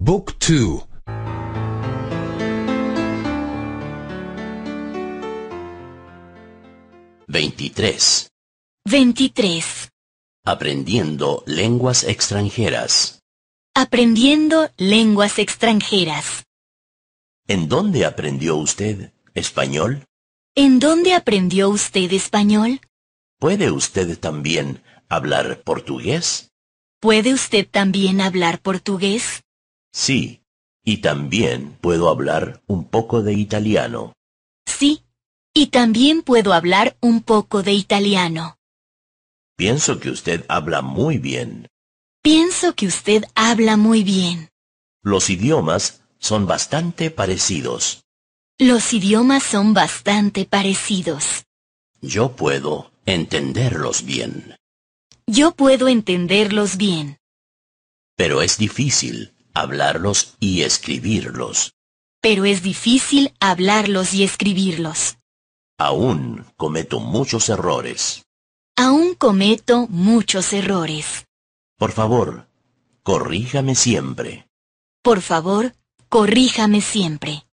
Book 2 23 23 Aprendiendo lenguas extranjeras Aprendiendo lenguas extranjeras ¿En dónde aprendió usted español? ¿En dónde aprendió usted español? ¿Puede usted también hablar portugués? ¿Puede usted también hablar portugués? Sí. Y también puedo hablar un poco de italiano. Sí. Y también puedo hablar un poco de italiano. Pienso que usted habla muy bien. Pienso que usted habla muy bien. Los idiomas son bastante parecidos. Los idiomas son bastante parecidos. Yo puedo entenderlos bien. Yo puedo entenderlos bien. Pero es difícil hablarlos y escribirlos. Pero es difícil hablarlos y escribirlos. Aún cometo muchos errores. Aún cometo muchos errores. Por favor, corríjame siempre. Por favor, corríjame siempre.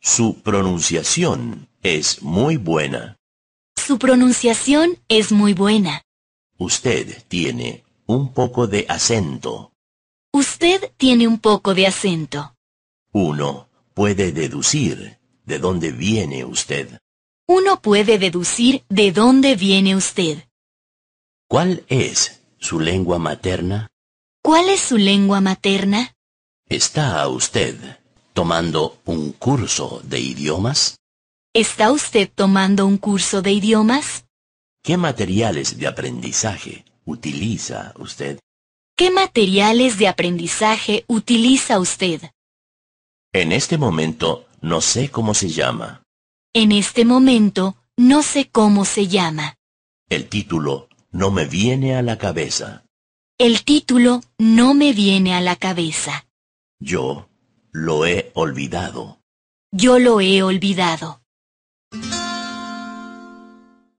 Su pronunciación es muy buena. Su pronunciación es muy buena. Usted tiene un poco de acento. Usted tiene un poco de acento. Uno puede deducir de dónde viene usted. Uno puede deducir de dónde viene usted. ¿Cuál es su lengua materna? ¿Cuál es su lengua materna? ¿Está usted tomando un curso de idiomas? ¿Está usted tomando un curso de idiomas? ¿Qué materiales de aprendizaje utiliza usted? ¿Qué materiales de aprendizaje utiliza usted? En este momento no sé cómo se llama. En este momento no sé cómo se llama. El título no me viene a la cabeza. El título no me viene a la cabeza. Yo lo he olvidado. Yo lo he olvidado.